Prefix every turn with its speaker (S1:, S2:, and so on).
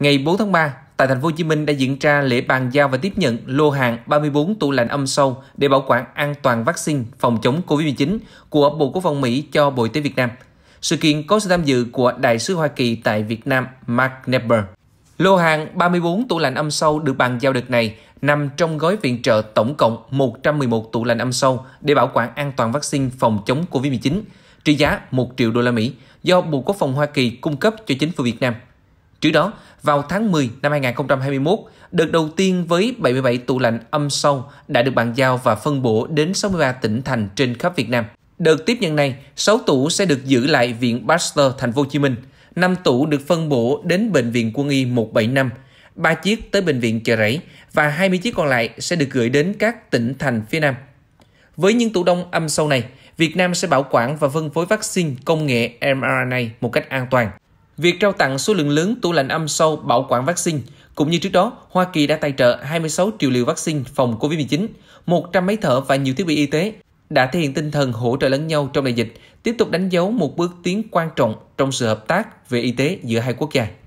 S1: Ngày 4 tháng 3, tại thành phố Hồ Chí Minh đã diễn ra lễ bàn giao và tiếp nhận lô hàng 34 tủ lạnh âm sâu để bảo quản an toàn vaccine phòng chống COVID-19 của Bộ Quốc phòng Mỹ cho Bộ Y tế Việt Nam. Sự kiện có sự tham dự của Đại sứ Hoa Kỳ tại Việt Nam Mark Nepper. Lô hàng 34 tủ lạnh âm sâu được bàn giao đợt này nằm trong gói viện trợ tổng cộng 111 tủ lạnh âm sâu để bảo quản an toàn vaccine phòng chống COVID-19, trị giá 1 triệu đô la Mỹ do Bộ Quốc phòng Hoa Kỳ cung cấp cho chính phủ Việt Nam. Trước đó, vào tháng 10 năm 2021, đợt đầu tiên với 77 tủ lạnh âm sâu đã được bàn giao và phân bổ đến 63 tỉnh thành trên khắp Việt Nam. Đợt tiếp nhận này, 6 tủ sẽ được giữ lại Viện Pasteur Thành phố Hồ Chí Minh, 5 tủ được phân bổ đến Bệnh viện Quân y 175, 3 chiếc tới Bệnh viện Chợ Rẫy và 20 chiếc còn lại sẽ được gửi đến các tỉnh thành phía Nam. Với những tủ đông âm sâu này, Việt Nam sẽ bảo quản và phân phối vaccine công nghệ mRNA một cách an toàn. Việc trao tặng số lượng lớn tủ lạnh âm sâu bảo quản vaccine, cũng như trước đó, Hoa Kỳ đã tài trợ 26 triệu liều vaccine phòng COVID-19, 100 máy thở và nhiều thiết bị y tế, đã thể hiện tinh thần hỗ trợ lẫn nhau trong đại dịch, tiếp tục đánh dấu một bước tiến quan trọng trong sự hợp tác về y tế giữa hai quốc gia.